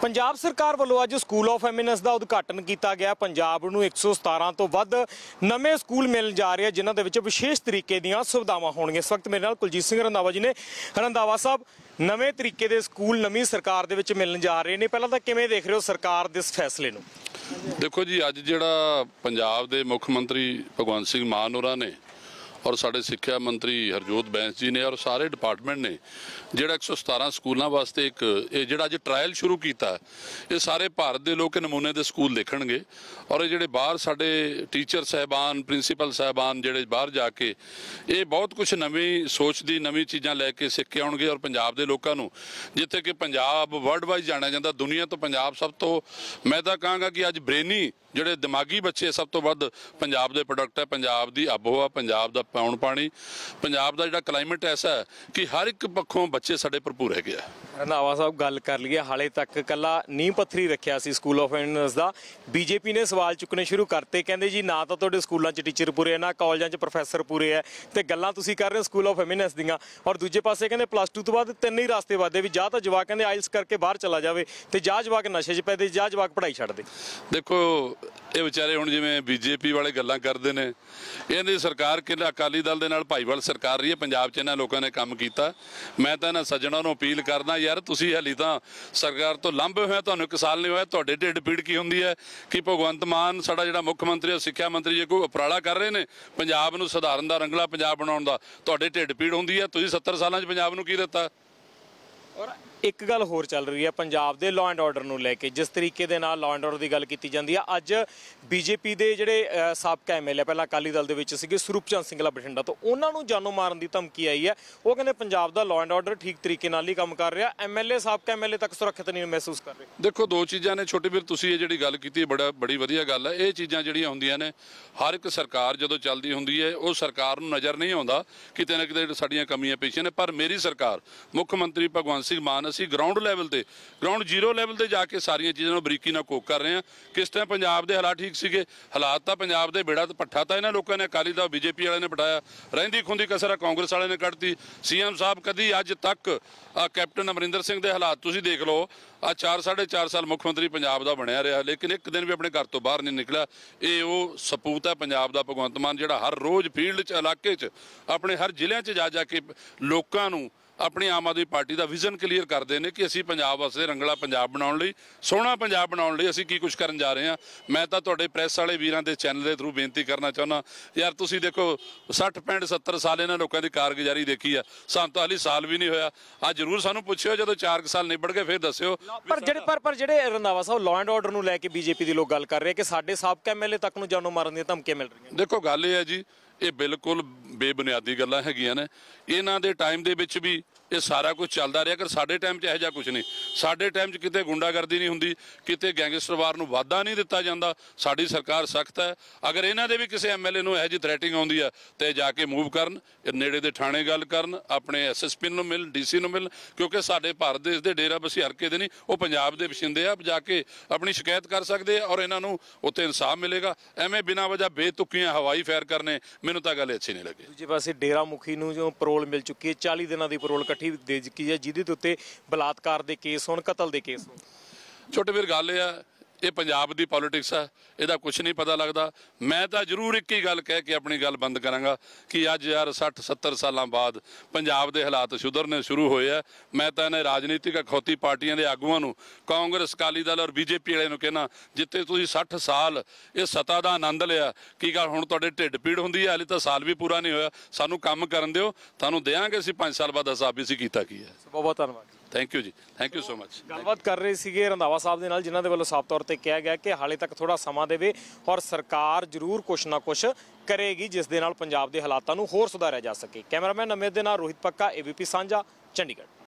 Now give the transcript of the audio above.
ਪੰਜਾਬ ਸਰਕਾਰ ਵੱਲੋਂ ਅੱਜ ਸਕੂਲ ਆਫ ਐਮਿਨੈਂਸ ਦਾ ਉਦਘਾਟਨ ਕੀਤਾ ਗਿਆ ਪੰਜਾਬ ਨੂੰ 117 ਤੋਂ ਵੱਧ ਨਵੇਂ ਸਕੂਲ ਮਿਲਣ ਜਾ ਰਹੇ ਆ ਜਿਨ੍ਹਾਂ ਦੇ ਵਿੱਚ ਵਿਸ਼ੇਸ਼ ਤਰੀਕੇ ਦੀਆਂ ਸੁਵਿਧਾਵਾਂ ਹੋਣਗੀਆਂ ਇਸ ਵਕਤ ਮੇਰੇ ਨਾਲ ਕੁਲਜੀਤ ਸਿੰਘ ਰੰਦਾਵਾ ਜੀ ਨੇ ਰੰਦਾਵਾ ਸਾਹਿਬ ਨਵੇਂ ਤਰੀਕੇ ਦੇ ਸਕੂਲ ਨਵੀਂ ਸਰਕਾਰ ਦੇ ਵਿੱਚ ਮਿਲਣ ਜਾ ਰਹੇ ਨੇ ਪਹਿਲਾਂ ਤਾਂ ਕਿਵੇਂ ਦੇਖ ਰਹੇ ਹੋ ਸਰਕਾਰ ਦੇ ਇਸ ਫੈਸਲੇ ਨੂੰ ਦੇਖੋ ਜੀ ਅੱਜ ਜਿਹੜਾ ਪੰਜਾਬ ਦੇ ਮੁੱਖ ਮੰਤਰੀ ਭਗਵੰਤ ਸਿੰਘ ਮਾਨ ਹੋਰਾਂ ਨੇ ਔਰ ਸਾਡੇ ਸਿੱਖਿਆ ਮੰਤਰੀ ਹਰਜੋਤ ਬੈਂਸ ਜੀ ਨੇ ਔਰ ਸਾਰੇ ਡਿਪਾਰਟਮੈਂਟ ਨੇ ਜਿਹੜਾ 117 ਸਕੂਲਾਂ ਵਾਸਤੇ ਇੱਕ ਇਹ ਜਿਹੜਾ ਅੱਜ ਟ੍ਰਾਇਲ ਸ਼ੁਰੂ ਕੀਤਾ ਇਹ ਸਾਰੇ ਭਾਰਤ ਦੇ ਲੋਕ ਨਮੂਨੇ ਦੇ ਸਕੂਲ ਦੇਖਣਗੇ ਔਰ ਇਹ ਜਿਹੜੇ ਬਾਹਰ ਸਾਡੇ ਟੀਚਰ ਸਹਿਬਾਨ ਪ੍ਰਿੰਸੀਪਲ ਸਹਿਬਾਨ ਜਿਹੜੇ ਬਾਹਰ ਜਾ ਕੇ ਇਹ ਬਹੁਤ ਕੁਝ ਨਵੀਂ ਸੋਚ ਦੀ ਨਵੀਂ ਚੀਜ਼ਾਂ ਲੈ ਕੇ ਸਿੱਖ ਕੇ ਆਉਣਗੇ ਔਰ ਪੰਜਾਬ ਦੇ ਲੋਕਾਂ ਨੂੰ ਜਿੱਥੇ ਕਿ ਪੰਜਾਬ ਵਰਲਡ ਵਾਈਜ਼ ਜਾਣਿਆ ਜਾਂਦਾ ਦੁਨੀਆ ਤੋਂ ਪੰਜਾਬ ਸਭ ਤੋਂ ਮੈਂ ਤਾਂ ਕਹਾਂਗਾ ਕਿ ਅੱਜ ਬ੍ਰੇਨੀ ਜਿਹੜੇ ਦਿਮਾਗੀ ਬੱਚੇ ਸਭ ਤੋਂ ਵੱਧ ਪੰਜਾਬ ਦੇ ਪ੍ਰੋਡਕਟ ਹੈ ਪੰਜਾਬ ਦੀ ਆਬੋਹਵਾ ਪੰਜਾਬ ਦਾ ਪਾਉਣ ਪਾਣੀ ਪੰਜਾਬ ਦਾ ਜਿਹੜਾ ਕਲਾਈਮੇਟ ਐਸਾ ਹੈ ਕਿ ਹਰ ਇੱਕ ਪੱਖੋਂ ਬੱਚੇ ਸਾਡੇ ਭਰਪੂਰ ਹੈਗੇ ਆ ਰੰਧਾਵਾ ਸਾਹਿਬ ਗੱਲ ਕਰ ਲਈਏ ਹਾਲੇ ਤੱਕ ਕੱਲਾ ਨੀਂ ਪੱਥਰੀ ਰੱਖਿਆ ਸੀ ਸਕੂਲ ਆਫ ਫਾਈਨੈਂਸ ਦਾ ਬੀਜੇਪੀ ਨੇ ਸਵਾਲ ਚੁੱਕਣੇ ਸ਼ੁਰੂ ਕਰਤੇ ਕਹਿੰਦੇ ਜੀ ਨਾ ਤਾਂ ਤੁਹਾਡੇ ਸਕੂਲਾਂ 'ਚ ਟੀਚਰ ਪੂਰੇ ਆ ਨਾ ਕਾਲਜਾਂ 'ਚ ਪ੍ਰੋਫੈਸਰ ਪੂਰੇ ਆ ਤੇ ਗੱਲਾਂ ਤੁਸੀਂ ਕਰ ਰਹੇ ਹੋ ਸਕੂਲ ਆਫ ਫੈਮਿਨੈਂਸ ਦੀਆਂ ਔਰ ਦੂਜੇ ਪਾਸੇ ਕਹਿੰਦੇ ਪਲੱਸ 2 ਤੋਂ ਬਾਅਦ ਤਿੰਨ ਹੀ ਰਸਤੇ ਵਾਦੇ ਵੀ ਜਾਂ ਤਾਂ ਜਵਾਕ ਕਹਿੰਦੇ ਆਇਲਸ ਕਰਕੇ ਬਾਹਰ ਚਲਾ ਜਾਵੇ ਤੇ ਜਾਂ ਜਵਾਕ ਨਸ਼ੇ 'ਚ ਪੈ ਦੇ ਜਾਂ ਜਵਾਕ ਪੜ੍ਹਾਈ ਛੱਡ ਦੇ ਦੇਖੋ ਇਹ ਵਿਚਾਰੇ ਹੁਣ ਜਿਵੇਂ ਬੀਜੇਪੀ ਵਾਲੇ ਗੱਲਾਂ ਕਰਦੇ ਨੇ ਇਹਦੀ ਸਰਕਾਰ ਕਿਹੜਾ ਅਕਾਲੀ ਦਲ ਦੇ ਨਾਲ ਭਾਈਵਾਲ ਸਰਕਾਰ ਰਹੀ ਹੈ ਪੰਜਾਬ 'ਚ ਇਹਨਾਂ ਲੋਕਾਂ ਨੇ ਕੰਮ ਕੀਤਾ ਮੈਂ ਤਾਂ ਇਹਨਾਂ ਸੱਜਣਾ ਨੂੰ ਅਪੀਲ ਕਰਦਾ ਯਾਰ ਤੁਸੀਂ ਹਲੀ ਤਾਂ ਸਰਕਾਰ ਤੋਂ ਲੰਬੇ ਹੋਏ ਤੁਹਾਨੂੰ ਇੱਕ ਸਾਲ ਨਹੀਂ ਹੋਇਆ ਤੁਹਾਡੇ ਢਿੱਡ ਪੀੜ ਕੀ ਹੁੰਦੀ ਹੈ ਕਿ ਭਗਵੰਤ ਮਾਨ ਸਾਡਾ ਜਿਹੜਾ ਮੁੱਖ ਮੰਤਰੀ ਹੈ ਸਿੱਖਿਆ ਮੰਤਰੀ ਜੇ ਕੋਈ ਉਪਰਾਲਾ ਕਰ ਰਹੇ ਨੇ ਪੰਜਾਬ ਨੂੰ ਸਧਾਰਨ ਦਾ ਰੰਗਲਾ ਪੰਜਾਬ ਬਣਾਉਣ ਦਾ ਤੁਹਾਡੇ ਢਿੱਡ ਪੀੜ ਹੁੰਦੀ ਹੈ ਤੁਸੀਂ 70 ਸਾਲਾਂ 'ਚ ਪੰਜਾਬ ਨੂੰ ਕੀ ਦਿੱਤਾ ਔਰ ਇੱਕ ਗੱਲ ਹੋਰ ਚੱਲ ਰਹੀ ਹੈ ਪੰਜਾਬ ਦੇ ਲਾਅ ਐਂਡ ਆਰਡਰ ਨੂੰ ਲੈ ਕੇ ਜਿਸ ਤਰੀਕੇ ਦੇ ਨਾਲ ਲਾਅ ਐਂਡ ਆਰਡਰ ਦੀ ਗੱਲ ਕੀਤੀ ਜਾਂਦੀ ਹੈ ਅੱਜ ਬੀਜੇਪੀ ਦੇ ਜਿਹੜੇ ਸਾਬਕਾ ਐਮਐਲਏ ਪਹਿਲਾਂ ਅਕਾਲੀ ਦਲ ਦੇ ਵਿੱਚ ਸੀਗੇ ਸਰੂਪਚੰਦ ਸਿੰਘਲਾ ਬਠਿੰਡਾ ਤੋਂ ਉਹਨਾਂ ਨੂੰ ਜਾਨੋਂ ਮਾਰਨ ਦੀ ਧਮਕੀ ਆਈ ਹੈ ਉਹ ਕਹਿੰਦੇ ਪੰਜਾਬ ਦਾ ਲਾਅ ਐਂਡ ਆਰਡਰ ਠੀਕ ਤਰੀਕੇ ਨਾਲ ਹੀ ਕੰਮ ਕਰ ਰਿਹਾ ਐਮਐਲਏ ਸਾਬਕਾ ਐਮਐਲਏ ਤੱਕ ਸੁਰੱਖਿਅਤ ਨਹੀਂ ਮਹਿਸੂਸ ਕਰ ਰਹੇ ਦੇਖੋ ਦੋ ਚੀਜ਼ਾਂ ਨੇ ਛੋਟੇ ਵੀਰ ਤੁਸੀਂ ਇਹ ਜਿਹੜੀ ਗੱਲ ਕੀਤੀ ਬੜਾ ਬੜੀ ਵਧੀਆ ਗੱਲ ਹੈ ਇਹ ਚੀਜ਼ਾਂ ਜਿਹੜੀਆਂ ਹੁੰਦੀਆਂ ਨੇ ਹਰ ਇੱਕ ਸਰਕਾਰ ਜਦੋਂ ਚੱਲਦੀ ਹੁੰਦੀ ਹੈ ਉਹ ਸਰਕਾਰ ਨੂੰ ਨਜ਼ਰ ਨਹੀਂ ਆਉਂਦਾ ਕਿਤੇ ਨਾ ਕਿਤੇ ਸਾਡੀਆਂ ਕਮੀਆਂ ਪੇਸ਼ੀਆਂ ਨੇ ਪਰ ਮੇਰੀ ਸਰਕਾਰ ਮੁੱਖ ਮੰਤਰੀ ਭਗਵੰਤ ਸਿੰਘ ਮਾਨ ਅਸੀਂ ਗਰਾਊਂਡ ਲੈਵਲ ਤੇ ਗਰਾਊਂਡ ਜ਼ੀਰੋ ਲੈਵਲ ਤੇ ਜਾ ਕੇ ਸਾਰੀਆਂ ਚੀਜ਼ਾਂ ਨੂੰ ਬਰੀਕੀ ਨਾਲ ਕੋਕ ਕਰ ਰਹੇ ਹਾਂ ਕਿਸ ਤਰ੍ਹਾਂ ਪੰਜਾਬ ਦੇ ਹਾਲਾਤ ਠੀਕ ਸੀਗੇ ਹਾਲਾਤ ਤਾਂ ਪੰਜਾਬ ਦੇ ਬੇੜਾ ਪੱਠਾ ਤਾਂ ਇਹਨਾਂ ਲੋਕਾਂ ਨੇ ਅਕਾਲੀ ਦਾ ਬੀਜੇਪੀ ਵਾਲਿਆਂ ਨੇ ਪਟਾਇਆ ਰਹਿੰਦੀ ਖੁੰਦੀ ਕਸਰਾ ਕਾਂਗਰਸ ਵਾਲਿਆਂ ਨੇ ਕੱਢਤੀ ਸੀਐਮ ਸਾਹਿਬ ਕਦੀ ਅੱਜ ਤੱਕ ਕੈਪਟਨ ਅਮਰਿੰਦਰ ਸਿੰਘ ਦੇ ਹਾਲਾਤ ਤੁਸੀਂ ਦੇਖ ਲਓ ਆ 4 4.5 ਸਾਲ ਮੁੱਖ ਮੰਤਰੀ ਪੰਜਾਬ ਦਾ ਬਣਿਆ ਰਿਹਾ ਲੇਕਿਨ ਇੱਕ ਦਿਨ ਵੀ ਆਪਣੇ ਘਰ ਤੋਂ ਬਾਹਰ ਨਹੀਂ ਨਿਕਲਿਆ ਇਹ ਉਹ ਸਪੂਤ ਹੈ ਪੰਜਾਬ ਦਾ ਭਗਵੰਤ ਮਾਨ ਜਿਹੜਾ ਹਰ ਰੋਜ਼ ਫੀਲਡ 'ਚ ਇਲਾਕੇ 'ਚ ਆਪਣੇ ਹਰ ਜ਼ਿਲ੍ਹਿਆਂ 'ਚ ਜਾ ਜਾ ਕੇ ਲੋਕਾਂ ਨੂੰ ਆਪਣੀ ਆਮ ਆਦਮੀ ਪਾਰਟੀ ਦਾ ਵਿਜ਼ਨ ਕਲੀਅਰ ਕਰਦੇ ਨੇ ਕਿ ਅਸੀਂ ਪੰਜਾਬ ਵਾਸਤੇ ਰੰਗਲਾ ਪੰਜਾਬ ਬਣਾਉਣ ਲਈ ਸੋਹਣਾ ਪੰਜਾਬ ਬਣਾਉਣ ਲਈ ਅਸੀਂ ਕੀ ਕੁਝ ਕਰਨ ਜਾ ਰਹੇ ਹਾਂ ਮੈਂ ਤਾਂ ਤੁਹਾਡੇ ਪ੍ਰੈਸ ਵਾਲੇ ਵੀਰਾਂ ਦੇ ਚੈਨਲ ਦੇ ਥਰੂ ਬੇਨਤੀ ਕਰਨਾ ਚਾਹੁੰਦਾ ਯਾਰ ਤੁਸੀਂ ਦੇਖੋ 60 65 70 ਸਾਲ ਇਹਨਾਂ ਲੋਕਾਂ ਦੀ ਕਾਰਗੁਜ਼ਾਰੀ ਦੇਖੀ ਆ ਸਾਨੂੰ ਤਾਂ ਹਲੀ ਸਾਲ ਵੀ ਨਹੀਂ ਹੋਇਆ ਆ ਜਰੂਰ ਸਾਨੂੰ ਪੁੱਛਿਓ ਜਦੋਂ 4 ਸਾਲ ਨਿਬੜ ਗਏ ਫਿਰ ਦੱਸਿਓ ਪਰ ਜਿਹੜੇ ਪਰ ਪਰ ਜਿਹੜੇ Randhawa sahib law and order ਨੂੰ ਲੈ ਕੇ ਬੀਜੇਪੀ ਦੇ ਲੋਕ ਗੱਲ ਕਰ ਰਹੇ ਕਿ ਸਾਡੇ ਸਾਬਕਾ ਐਮਐਲਏ ਤੱਕ ਨੂੰ ਜਾਨੋਂ ਮਾਰਨ ਦੀਆਂ ਧਮਕੀਆਂ ਮਿਲ ਰਹੀਆਂ ਦੇਖੋ ਗੱਲ ਇਹ ਹੈ ਜੀ ਇਹ ਬਿਲਕੁਲ ਬੇਬੁਨਿਆਦੀ ਗੱਲਾਂ ਹੈਗੀਆਂ ਨੇ ਇਹਨਾਂ ਦੇ ਟਾਈਮ ਦੇ ਵਿੱਚ ਵੀ ਇਹ ਸਾਰਾ ਕੁਝ ਚੱਲਦਾ ਰਿਹਾ ਅਗਰ ਸਾਡੇ ਟਾਈਮ 'ਚ ਇਹੋ ਜਿਹਾ ਕੁਝ ਨਹੀਂ ਸਾਡੇ ਟਾਈਮ 'ਚ ਕਿਤੇ ਗੁੰਡਾਗਰਦੀ ਨਹੀਂ ਹੁੰਦੀ ਕਿਤੇ ਗੈਂਗਸਟਰਵਾਰ ਨੂੰ ਵਾਦਾ ਨਹੀਂ ਦਿੱਤਾ ਜਾਂਦਾ ਸਾਡੀ ਸਰਕਾਰ ਸਖਤ ਹੈ ਅਗਰ ਇਹਨਾਂ ਦੇ ਵੀ ਕਿਸੇ ਐਮਐਲਏ ਨੂੰ ਇਹੋ ਜਿਹੀ ਥ੍ਰੈਟਿੰਗ ਆਉਂਦੀ ਆ ਤੇ ਜਾ ਕੇ ਮੂਵ ਕਰਨ ਨੇੜੇ ਦੇ ਥਾਣੇ ਗੱਲ ਕਰਨ ਆਪਣੇ ਐਸਐਸਪੀ ਨੂੰ ਮਿਲ ਡੀਸੀ ਨੂੰ ਮਿਲ ਕਿਉਂਕਿ ਸਾਡੇ ਭਾਰਤ ਦੇਸ਼ ਦੇ ਡੇਰਾ ਬਸੀ ਹਲਕੇ ਦੇ ਨਹੀਂ ਉਹ ਪੰਜਾਬ ਦੇ ਵਸਿੰਦੇ ਆ ਜਾ ਕੇ ਆਪਣੀ ਸ਼ਿਕਾਇਤ ਕਰ ਸਕਦੇ ਆ ਔਰ ਇਹਨਾਂ ਨੂੰ ਉੱਥੇ ਇਨਸਾਫ ਮਿਲੇਗਾ ਐਵੇਂ ਬਿਨਾਂ ਵਜ੍ਹਾ ਬੇਤੁਕੀਆਂ ਹਵਾਈ ਫੇਰ ਕਰਨੇ ਮੈਨੂੰ ਤਾਂ ਗੱਲ ਅੱਛੀ ਨਹੀਂ ਲੱਗੀ ਦੂਜੇ ਪਾਸੇ ਡੇਰਾ ਮੁਖੀ ਨੂੰ ਜੋ ਪਰੋਲ ਮਿਲ ਚੁੱਕੀ ਹੈ 40 ਦਿਨਾਂ ਦੀ ਪਰੋਲ ਇਕੱਠੀ ਦੇ ਦਿੱਤੀ ਹੈ ਜਿਹਦੇ ਉੱਤੇ ਬਲਾਤਕਾਰ ਦੇ ਕੇਸ ਹੋਣ ਕਤਲ ਦੇ ਕੇਸ ਹੋਣ ਛੋਟੇ ਵੀਰ ਗੱਲ ਇਹ ਆ ਇਹ ਪੰਜਾਬ ਦੀ ਪੋਲਿਟਿਕਸ ਆ ਇਹਦਾ ਕੁਝ ਨਹੀਂ ਪਤਾ ਲੱਗਦਾ ਮੈਂ ਤਾਂ ਜ਼ਰੂਰ ਇੱਕ ਹੀ ਗੱਲ ਕਹਿ ਕੇ ਆਪਣੀ ਗੱਲ ਬੰਦ ਕਰਾਂਗਾ ਕਿ ਅੱਜ ਯਾਰ 60 70 ਸਾਲਾਂ ਬਾਅਦ ਪੰਜਾਬ ਦੇ ਹਾਲਾਤ ਸੁਧਰਨੇ ਸ਼ੁਰੂ ਹੋਏ ਆ ਮੈਂ ਤਾਂ ਇਹਨਾਂ ਰਾਜਨੀਤਿਕ ਖੋਤੀ ਪਾਰਟੀਆਂ ਦੇ ਆਗੂਆਂ ਨੂੰ ਕਾਂਗਰਸ ਅਕਾਲੀ ਦਲ ਔਰ ਬੀਜੇਪੀ ਵਾਲਿਆਂ ਨੂੰ ਕਹਿਣਾ ਜਿੱਤੇ ਤੁਸੀਂ 60 ਸਾਲ ਇਹ ਸਤਾ ਦਾ ਆਨੰਦ ਲਿਆ ਕੀ ਗੱਲ ਹੁਣ ਤੁਹਾਡੇ ਢਿੱਡ ਪੀੜ ਹੁੰਦੀ ਹੈ ਹਾਲੇ ਤਾਂ ਸਾਲ ਵੀ ਪੂਰਾ ਨਹੀਂ ਹੋਇਆ ਸਾਨੂੰ ਕੰਮ ਕਰਨ ਦਿਓ ਤੁਹਾਨੂੰ ਦੇਵਾਂਗੇ ਅਸੀਂ 5 ਸਾਲ ਬਾਅਦ ਹਿਸਾਬ ਵੀ ਸੀ ਕੀਤਾ ਕੀ ਹੈ ਬਹੁਤ ਬਹੁਤ ਧੰਨਵਾਦ thank you ji thank you so much ਗੱਲਬਾਤ ਕਰ ਰਹੇ ਸੀਗੇ ਰੰਧਾਵਾ ਸਾਹਿਬ ਦੇ ਨਾਲ ਜਿਨ੍ਹਾਂ ਦੇ ਵੱਲੋਂ ਸਾਫ ਤੌਰ ਤੇ ਕਿਹਾ ਗਿਆ ਕਿ ਹਾਲੇ ਤੱਕ ਥੋੜਾ ਸਮਾਂ ਦੇਵੇ ਔਰ ਸਰਕਾਰ ਜ਼ਰੂਰ ਕੁਛ ਨਾ ਕੁਛ ਕਰੇਗੀ ਜਿਸ ਦੇ ਨਾਲ ਪੰਜਾਬ ਦੇ ਹਾਲਾਤਾਂ ਨੂੰ ਹੋਰ ਸੁਧਾਰਿਆ ਜਾ ਸਕੇ ਕੈਮਰਾਮੈਨ ਅਮਿਤ ਦੇ ਨਾਲ ਰੋਹਿਤ ਪੱਕਾ ਏਬੀਪੀ ਸਾਂਝਾ ਚੰਡੀਗੜ੍ਹ